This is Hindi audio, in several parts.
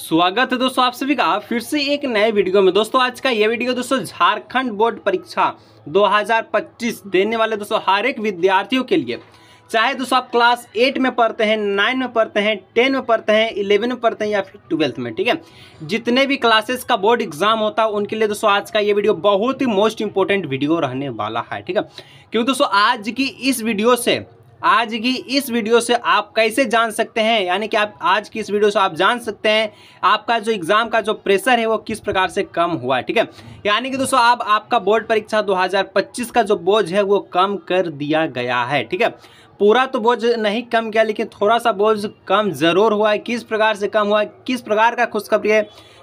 स्वागत है दोस्तों आप सभी का फिर से एक नए वीडियो में दोस्तों आज का ये वीडियो दोस्तों झारखंड बोर्ड परीक्षा 2025 देने वाले दोस्तों हर एक विद्यार्थियों के लिए चाहे दोस्तों आप क्लास एट में पढ़ते हैं नाइन में पढ़ते हैं टेन में पढ़ते हैं इलेवन में पढ़ते हैं या फिर ट्वेल्थ में ठीक है जितने भी क्लासेस का बोर्ड एग्जाम होता है उनके लिए दोस्तों आज का ये वीडियो बहुत ही मोस्ट इंपॉर्टेंट वीडियो रहने वाला है ठीक है क्योंकि दोस्तों आज की इस वीडियो से आज की इस वीडियो से आप कैसे जान सकते हैं यानी कि आप आज की इस वीडियो से आप जान सकते हैं आपका जो एग्ज़ाम का जो प्रेशर है वो किस प्रकार से कम हुआ ठीक है यानी कि दोस्तों आप आपका बोर्ड परीक्षा 2025 का जो बोझ है वो कम कर दिया गया है ठीक है पूरा तो बोझ नहीं कम किया लेकिन थोड़ा सा बोझ कम ज़रूर हुआ है किस प्रकार से कम हुआ है किस प्रकार का खुशखबरी है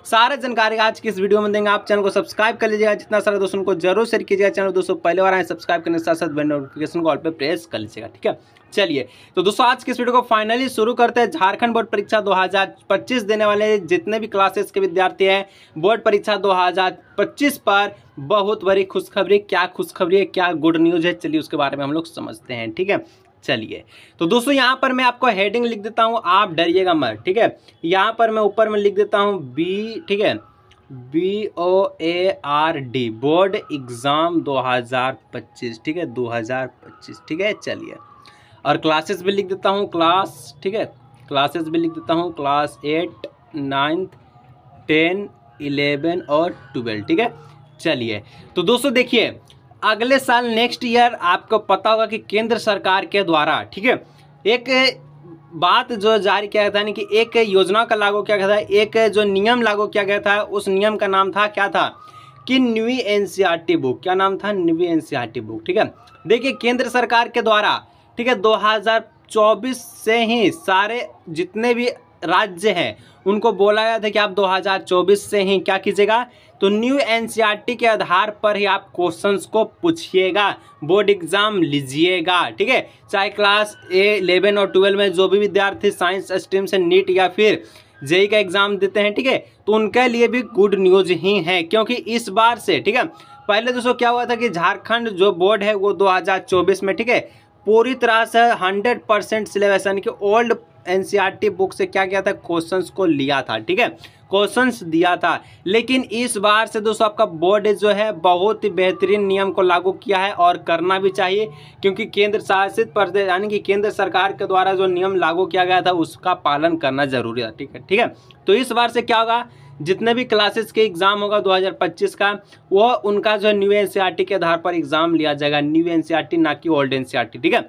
सारा जानकारी आज की इस वीडियो में देंगे आप चैनल को सब्सक्राइब कर लीजिएगा जितना सारा दोस्तों को जरूर शेयर कीजिएगा चैनल दोस्तों पहले बार आए सब्सक्राइब करने के साथ साथ बेल नोटिफिकेशन को ऑल पर प्रेस कर लीजिएगा ठीक है चलिए तो दोस्तों आज की इस वीडियो को फाइनली शुरू करते हैं झारखंड बोर्ड परीक्षा 2025 देने वाले जितने भी क्लासेस के विद्यार्थी हैं बोर्ड परीक्षा 2025 पर बहुत बड़ी खुशखबरी क्या खुशखबरी है क्या गुड न्यूज़ है चलिए उसके बारे में हम लोग समझते हैं ठीक है चलिए तो दोस्तों यहाँ पर मैं आपको हेडिंग लिख देता हूँ आप डरिएगा मत ठीक है यहाँ पर मैं ऊपर में लिख देता हूँ बी ठीक है B O A R D board exam 2025 ठीक है 2025 ठीक है चलिए और क्लासेस भी लिख देता हूँ क्लास ठीक है क्लासेस भी लिख देता हूँ class eight ninth ten eleven और ट्वेल्व ठीक है चलिए तो दोस्तों देखिए अगले साल नेक्स्ट ईयर आपको पता होगा कि केंद्र सरकार के द्वारा ठीक है एक बात जो जारी किया गया था यानी कि एक योजना का लागू किया गया था एक जो नियम लागू किया गया था उस नियम का नाम था क्या था कि न्यू एन बुक क्या नाम था न्यू एन बुक ठीक है देखिए केंद्र सरकार के द्वारा ठीक है 2024 से ही सारे जितने भी राज्य हैं उनको बोला गया था कि आप 2024 से ही क्या कीजिएगा तो न्यू एनसीईआरटी के आधार पर ही आप क्वेश्चंस को पूछिएगा बोर्ड एग्जाम लीजिएगा ठीक है चाहे क्लास ए इलेवन और ट्वेल्व में जो भी विद्यार्थी साइंस स्ट्रीम से नीट या फिर जेई का एग्जाम देते हैं ठीक है तो उनके लिए भी गुड न्यूज ही है क्योंकि इस बार से ठीक है पहले दोस्तों क्या हुआ था कि झारखंड जो बोर्ड है वो 2024 में ठीक है पूरी तरह से 100 परसेंट सिलेबस यानी कि ओल्ड एनसीईआरटी बुक से क्या किया था क्वेश्चंस को लिया था ठीक है क्वेश्चंस दिया था लेकिन इस बार से दोस्तों आपका बोर्ड जो है बहुत ही बेहतरीन नियम को लागू किया है और करना भी चाहिए क्योंकि केंद्र शासित प्रदेश यानी कि केंद्र सरकार के द्वारा जो नियम लागू किया गया था उसका पालन करना जरूरी था ठीक है ठीक है तो इस बार से क्या होगा जितने भी क्लासेस के एग्ज़ाम होगा 2025 का वह उनका जो है न्यू एनसीईआरटी के आधार पर एग्ज़ाम लिया जाएगा न्यू एनसीईआरटी ना कि ओल्ड एनसीईआरटी ठीक है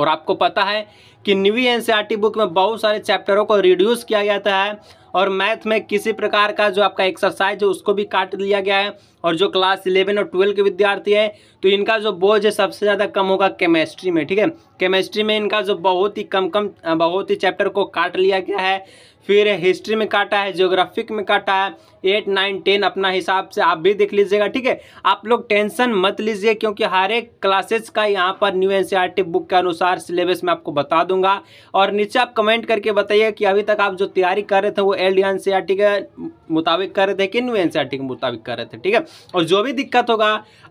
और आपको पता है कि न्यू एन बुक में बहुत सारे चैप्टरों को रिड्यूस किया जाता है और मैथ में किसी प्रकार का जो आपका एक्सरसाइज है उसको भी काट लिया गया है और जो क्लास इलेवन और ट्वेल्व के विद्यार्थी है तो इनका जो बोझ है सबसे ज़्यादा कम होगा केमिस्ट्री में ठीक है केमिस्ट्री में इनका जो बहुत ही कम कम बहुत ही चैप्टर को काट लिया गया है फिर हिस्ट्री में काटा है ज्योग्राफिक में काटा है एट नाइन टेन अपना हिसाब से आप भी देख लीजिएगा ठीक है आप लोग टेंशन मत लीजिए क्योंकि हर एक क्लासेस का यहाँ पर न्यू एन बुक के अनुसार सिलेबस में आपको बता दूंगा और नीचे आप कमेंट करके बताइए कि अभी तक आप जो तैयारी कर रहे थे वो L D N C R T के मुताबिक कर रहे थे कि न्यू एनसीआर के मुताबिक कर रहे थे ठीक है और जो भी दिक्कत होगा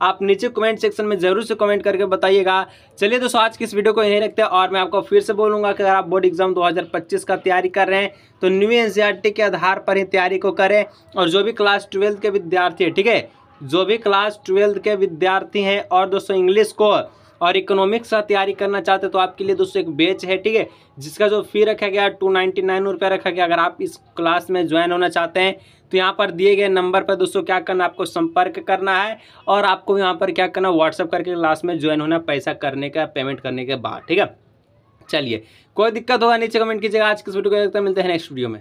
आप नीचे कमेंट सेक्शन में जरूर से कमेंट करके बताइएगा चलिए दोस्तों आज की इस वीडियो को यहीं रखते हैं और मैं आपको फिर से बोलूँगा कि अगर आप बोर्ड एग्जाम पच्चीस का तैयारी कर रहे हैं तो न्यू टी के आधार पर ही तैयारी को करें और जो भी क्लास ट्वेल्थ के विद्यार्थी है ठीक है जो भी क्लास ट्वेल्थ के विद्यार्थी हैं और दोस्तों इंग्लिश को और इकोनॉमिक्स का तैयारी करना चाहते हैं तो आपके लिए दोस्तों एक बेच है ठीक है जिसका जो फी रखा गया टू नाइन्टी नाइन रुपया रखा गया अगर आप इस क्लास में ज्वाइन होना चाहते हैं तो यहाँ पर दिए गए नंबर पर दोस्तों क्या करना आपको संपर्क करना है और आपको यहाँ पर क्या करना व्हाट्सअप करके क्लास में ज्वाइन होना पैसा करने का पेमेंट करने के बाद ठीक है चलिए कोई दिक्कत होगा नीचे कमेंट कीजिएगा आज किस वीडियो को देखते मिलते हैं नेक्स्ट वीडियो में